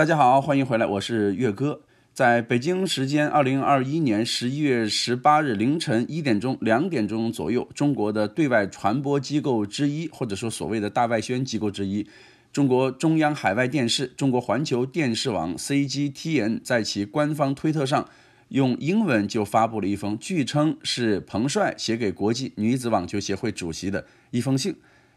大家好，欢迎回来，我是月哥。在北京时间二零二一年十一月十八日凌晨一点钟、两点钟左右，中国的对外传播机构之一，或者说所谓的大外宣机构之一，中国中央海外电视、中国环球电视网 （CGTN） 在其官方推特上用英文就发布了一封据称是彭帅写给国际女子网球协会主席的一封信。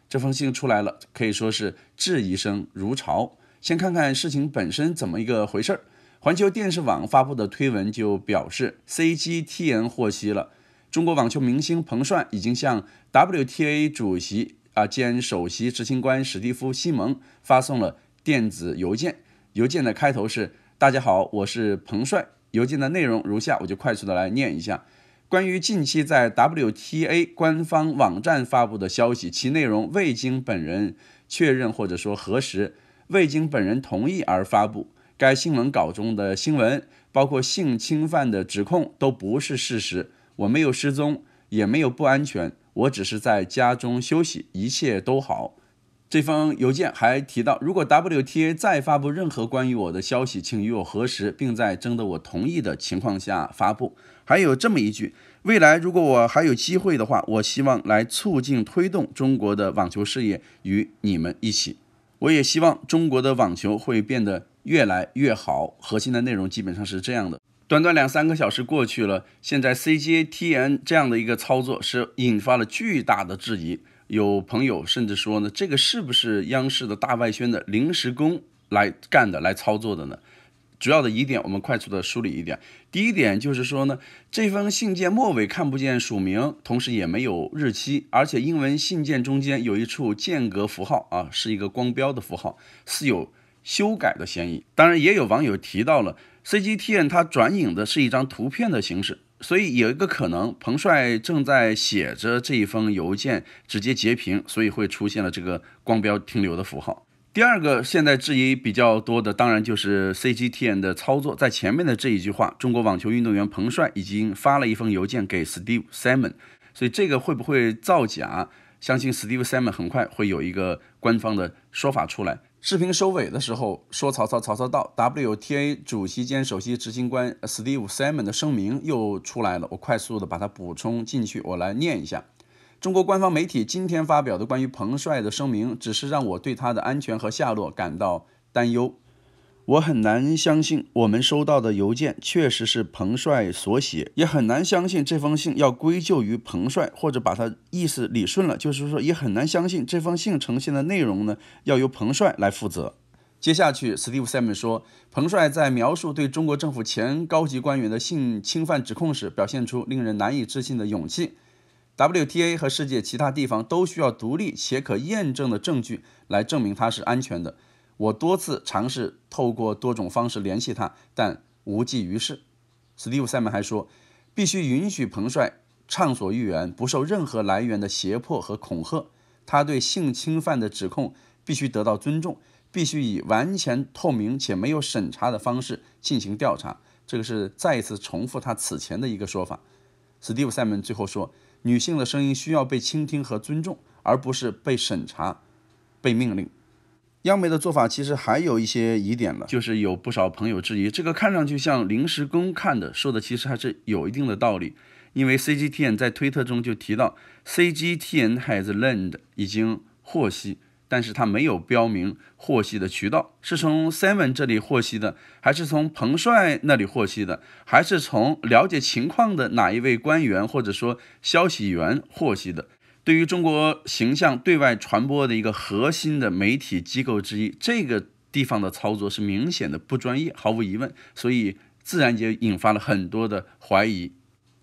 这封信出来了，可以说是质疑声如潮。先看看事情本身怎么一个回事儿。环球电视网发布的推文就表示，CGTN 获悉了，中国网球明星彭帅已经向 WTA 主席啊兼首席执行官史蒂夫·西蒙发送了电子邮件。邮件的开头是：“大家好，我是彭帅。”邮件的内容如下，我就快速的来念一下：关于近期在 WTA 官方网站发布的消息，其内容未经本人确认或者说核实。未经本人同意而发布该新闻稿中的新闻，包括性侵犯的指控都不是事实。我没有失踪，也没有不安全，我只是在家中休息，一切都好。这封邮件还提到，如果 WTA 再发布任何关于我的消息，请与我核实，并在征得我同意的情况下发布。还有这么一句：未来如果我还有机会的话，我希望来促进推动中国的网球事业与你们一起。我也希望中国的网球会变得越来越好。核心的内容基本上是这样的。短短两三个小时过去了，现在 C J T N 这样的一个操作是引发了巨大的质疑。有朋友甚至说呢，这个是不是央视的大外宣的临时工来干的、来操作的呢？主要的疑点，我们快速的梳理一点。第一点就是说呢，这封信件末尾看不见署名，同时也没有日期，而且英文信件中间有一处间隔符号啊，是一个光标的符号，是有修改的嫌疑。当然，也有网友提到了，CGT n 它转影的是一张图片的形式，所以有一个可能，彭帅正在写着这一封邮件，直接截屏，所以会出现了这个光标停留的符号。第二个现在质疑比较多的，当然就是 C G T N 的操作。在前面的这一句话，中国网球运动员彭帅已经发了一封邮件给 Steve Simon，所以这个会不会造假？相信 Steve Simon 很快会有一个官方的说法出来。视频收尾的时候说曹操，曹操到。W T A 主席兼首席执行官 Steve Simon 的声明又出来了，我快速的把它补充进去，我来念一下。中国官方媒体今天发表的关于彭帅的声明，只是让我对他的安全和下落感到担忧。我很难相信我们收到的邮件确实是彭帅所写，也很难相信这封信要归咎于彭帅，或者把他意思理顺了，就是说，也很难相信这封信呈现的内容呢要由彭帅来负责。接下去，Steve Simon 说，彭帅在描述对中国政府前高级官员的性侵犯指控时，表现出令人难以置信的勇气。WTA 和世界其他地方都需要独立且可验证的证据来证明它是安全的。我多次尝试透过多种方式联系他，但无济于事。Steve Simon 还说，必须允许彭帅畅所欲言，不受任何来源的胁迫和恐吓。他对性侵犯的指控必须得到尊重，必须以完全透明且没有审查的方式进行调查。这个是再一次重复他此前的一个说法。Steve Simon 最后说。女性的声音需要被倾听和尊重，而不是被审查、被命令。央媒的做法其实还有一些疑点了，就是有不少朋友质疑这个看上去像临时工看的，说的其实还是有一定的道理。因为 CGTN 在推特中就提到，CGTN has learned 已经获悉。但是他没有标明获悉的渠道，是从 Seven 这里获悉的，还是从彭帅那里获悉的，还是从了解情况的哪一位官员或者说消息源获悉的？对于中国形象对外传播的一个核心的媒体机构之一，这个地方的操作是明显的不专业，毫无疑问，所以自然就引发了很多的怀疑。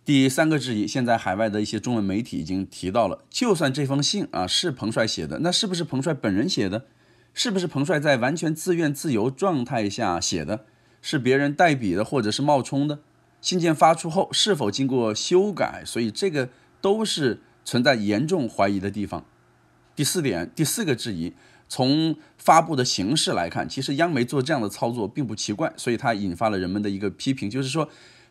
第三个质疑，现在海外的一些中文媒体已经提到了，就算这封信啊是彭帅写的，那是不是彭帅本人写的？是不是彭帅在完全自愿自由状态下写的？是别人代笔的，或者是冒充的？信件发出后是否经过修改？所以这个都是存在严重怀疑的地方。第四点，第四个质疑，从发布的形式来看，其实央媒做这样的操作并不奇怪，所以它引发了人们的一个批评，就是说。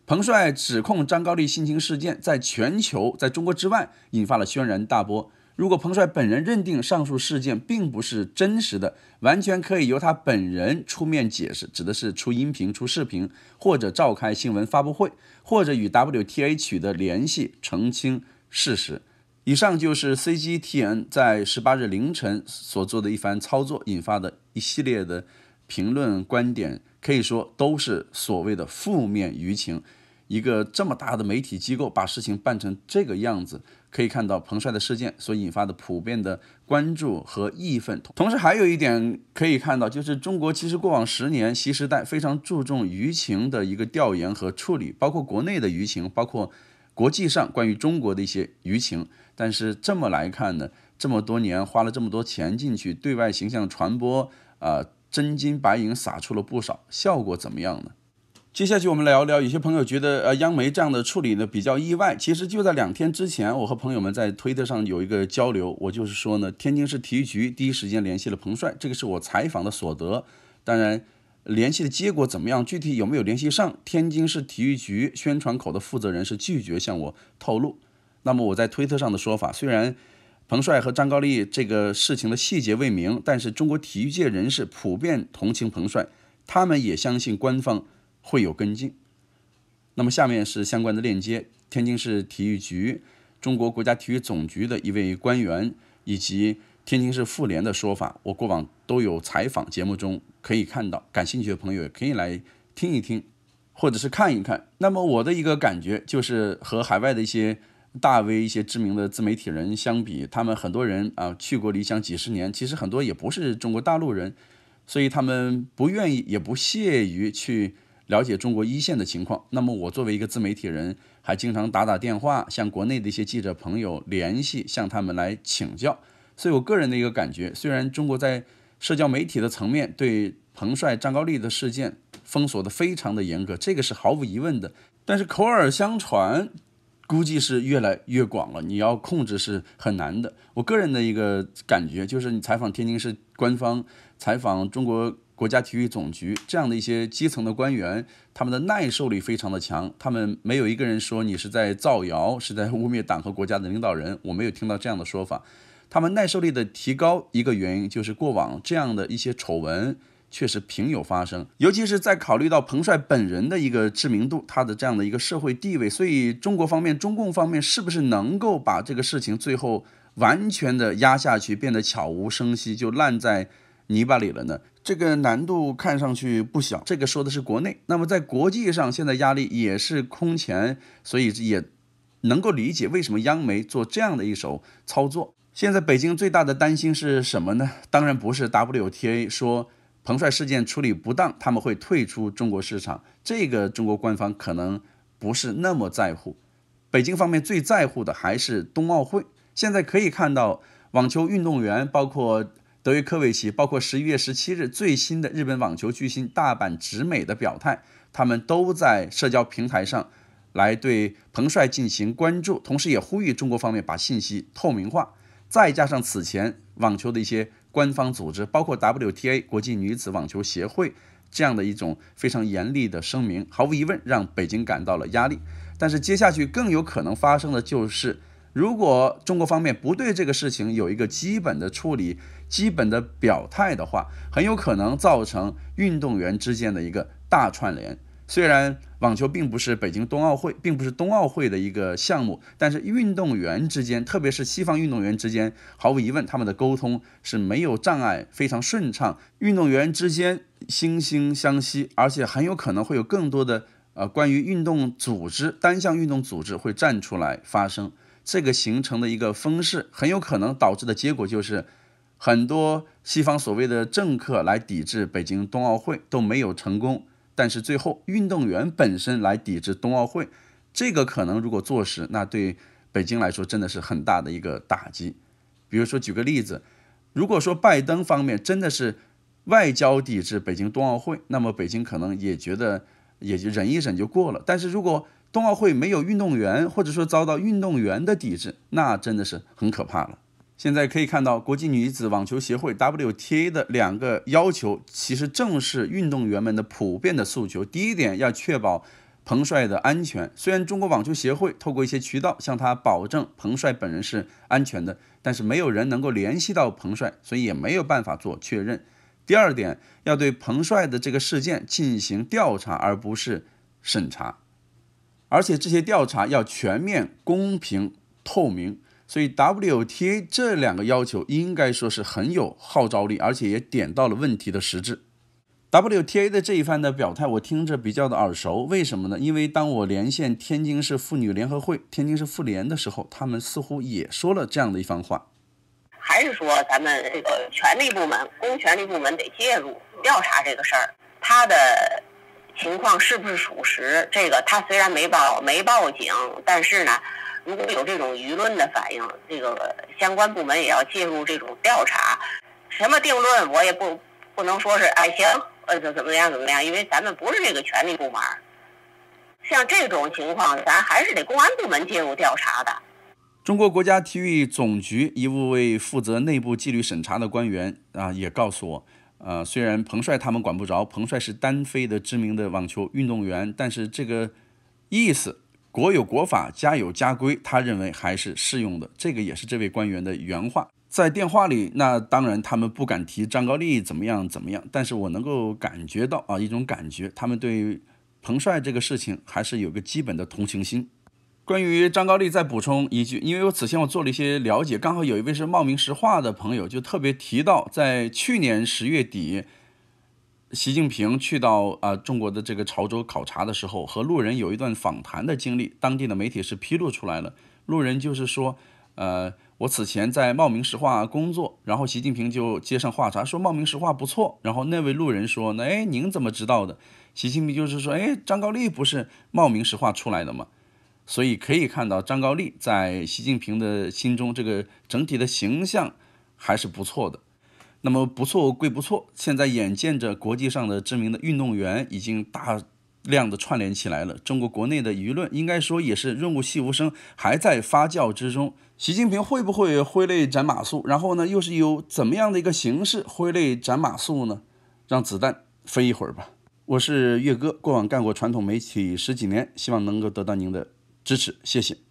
彭帅指控张高丽性侵事件在全球，在中国之外引发了轩然大波。如果彭帅本人认定上述事件并不是真实的，完全可以由他本人出面解释，指的是出音频、出视频，或者召开新闻发布会，或者与 WTA 取得联系澄清事实。以上就是 CGTN 在十八日凌晨所做的一番操作引发的一系列的评论观点，可以说都是所谓的负面舆情。一个这么大的媒体机构把事情办成这个样子，可以看到彭帅的事件所引发的普遍的关注和义愤。同时，还有一点可以看到，就是中国其实过往十年新时代非常注重舆情的一个调研和处理，包括国内的舆情，包括国际上关于中国的一些舆情。但是这么来看呢，这么多年花了这么多钱进去，对外形象传播啊，真金白银撒出了不少，效果怎么样呢？接下去我们聊聊，有些朋友觉得呃央媒这样的处理呢比较意外。其实就在两天之前，我和朋友们在推特上有一个交流，我就是说呢，天津市体育局第一时间联系了彭帅，这个是我采访的所得。当然，联系的结果怎么样，具体有没有联系上，天津市体育局宣传口的负责人是拒绝向我透露。那么我在推特上的说法，虽然彭帅和张高丽这个事情的细节未明，但是中国体育界人士普遍同情彭帅，他们也相信官方。会有跟进，那么下面是相关的链接：天津市体育局、中国国家体育总局的一位官员以及天津市妇联的说法，我过往都有采访，节目中可以看到。感兴趣的朋友也可以来听一听，或者是看一看。那么我的一个感觉就是，和海外的一些大 V、一些知名的自媒体人相比，他们很多人啊去过离乡几十年，其实很多也不是中国大陆人，所以他们不愿意，也不屑于去。了解中国一线的情况，那么我作为一个自媒体人，还经常打打电话，向国内的一些记者朋友联系，向他们来请教。所以我个人的一个感觉，虽然中国在社交媒体的层面对彭帅、张高丽的事件封锁的非常的严格，这个是毫无疑问的，但是口耳相传，估计是越来越广了。你要控制是很难的。我个人的一个感觉就是，你采访天津市官方，采访中国。国家体育总局这样的一些基层的官员，他们的耐受力非常的强，他们没有一个人说你是在造谣，是在污蔑党和国家的领导人，我没有听到这样的说法。他们耐受力的提高一个原因就是过往这样的一些丑闻确实频有发生，尤其是在考虑到彭帅本人的一个知名度，他的这样的一个社会地位，所以中国方面，中共方面是不是能够把这个事情最后完全的压下去，变得悄无声息，就烂在？泥巴里了呢，这个难度看上去不小。这个说的是国内，那么在国际上，现在压力也是空前，所以也能够理解为什么央媒做这样的一手操作。现在北京最大的担心是什么呢？当然不是 WTA 说彭帅事件处理不当，他们会退出中国市场。这个中国官方可能不是那么在乎，北京方面最在乎的还是冬奥会。现在可以看到，网球运动员包括。德约科维奇，包括十一月十七日最新的日本网球巨星大阪直美的表态，他们都在社交平台上来对彭帅进行关注，同时也呼吁中国方面把信息透明化。再加上此前网球的一些官方组织，包括 WTA 国际女子网球协会这样的一种非常严厉的声明，毫无疑问让北京感到了压力。但是接下去更有可能发生的就是。如果中国方面不对这个事情有一个基本的处理、基本的表态的话，很有可能造成运动员之间的一个大串联。虽然网球并不是北京冬奥会，并不是冬奥会的一个项目，但是运动员之间，特别是西方运动员之间，毫无疑问，他们的沟通是没有障碍，非常顺畅。运动员之间惺惺相惜，而且很有可能会有更多的呃，关于运动组织、单项运动组织会站出来发声。这个形成的一个风势，很有可能导致的结果就是，很多西方所谓的政客来抵制北京冬奥会都没有成功。但是最后，运动员本身来抵制冬奥会，这个可能如果坐实，那对北京来说真的是很大的一个打击。比如说，举个例子，如果说拜登方面真的是外交抵制北京冬奥会，那么北京可能也觉得也就忍一忍就过了。但是如果冬奥会没有运动员，或者说遭到运动员的抵制，那真的是很可怕了。现在可以看到，国际女子网球协会 WTA 的两个要求，其实正是运动员们的普遍的诉求。第一点，要确保彭帅的安全。虽然中国网球协会透过一些渠道向他保证彭帅本人是安全的，但是没有人能够联系到彭帅，所以也没有办法做确认。第二点，要对彭帅的这个事件进行调查，而不是审查。而且这些调查要全面、公平、透明，所以 WTA 这两个要求应该说是很有号召力，而且也点到了问题的实质。WTA 的这一番的表态，我听着比较的耳熟，为什么呢？因为当我连线天津市妇女联合会（天津市妇联）的时候，他们似乎也说了这样的一番话，还是说咱们这个权力部门、公权力部门得介入调查这个事儿，他的。情况是不是属实？这个他虽然没报没报警，但是呢，如果有这种舆论的反应，这个相关部门也要介入这种调查。什么定论我也不不能说是哎行呃怎怎么样怎么样，因为咱们不是这个权力部门，像这种情况，咱还是得公安部门介入调查的。中国国家体育总局一位负责内部纪律审查的官员啊，也告诉我。呃，虽然彭帅他们管不着，彭帅是单飞的知名的网球运动员，但是这个意思，国有国法，家有家规，他认为还是适用的。这个也是这位官员的原话，在电话里，那当然他们不敢提张高丽怎么样怎么样，但是我能够感觉到啊，一种感觉，他们对彭帅这个事情还是有个基本的同情心。关于张高丽，再补充一句，因为我此前我做了一些了解，刚好有一位是茂名石化的朋友，就特别提到，在去年十月底，习近平去到啊中国的这个潮州考察的时候，和路人有一段访谈的经历，当地的媒体是披露出来了。路人就是说，呃，我此前在茂名石化工作，然后习近平就接上话茬说茂名石化不错，然后那位路人说，那哎您怎么知道的？习近平就是说，哎，张高丽不是茂名石化出来的吗？所以可以看到，张高丽在习近平的心中，这个整体的形象还是不错的。那么不错归不错，现在眼见着国际上的知名的运动员已经大量的串联起来了，中国国内的舆论应该说也是润物细无声，还在发酵之中。习近平会不会挥泪斩马谡？然后呢，又是有怎么样的一个形式挥泪斩马谡呢？让子弹飞一会儿吧。我是岳哥，过往干过传统媒体十几年，希望能够得到您的。支持，谢谢。